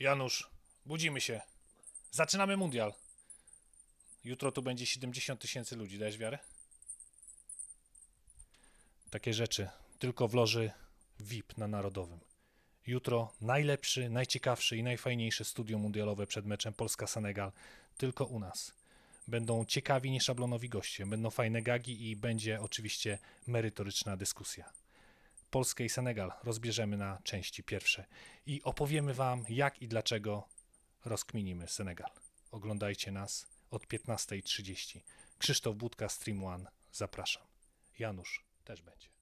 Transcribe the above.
Janusz, budzimy się. Zaczynamy mundial. Jutro tu będzie 70 tysięcy ludzi, dajesz wiarę? Takie rzeczy tylko w loży VIP na Narodowym. Jutro najlepszy, najciekawszy i najfajniejsze studio mundialowe przed meczem Polska-Senegal tylko u nas. Będą ciekawi, nieszablonowi goście, będą fajne gagi i będzie oczywiście merytoryczna dyskusja. Polskę i Senegal rozbierzemy na części pierwsze i opowiemy Wam, jak i dlaczego rozkminimy Senegal. Oglądajcie nas od 15.30. Krzysztof Budka, Stream One, zapraszam. Janusz też będzie.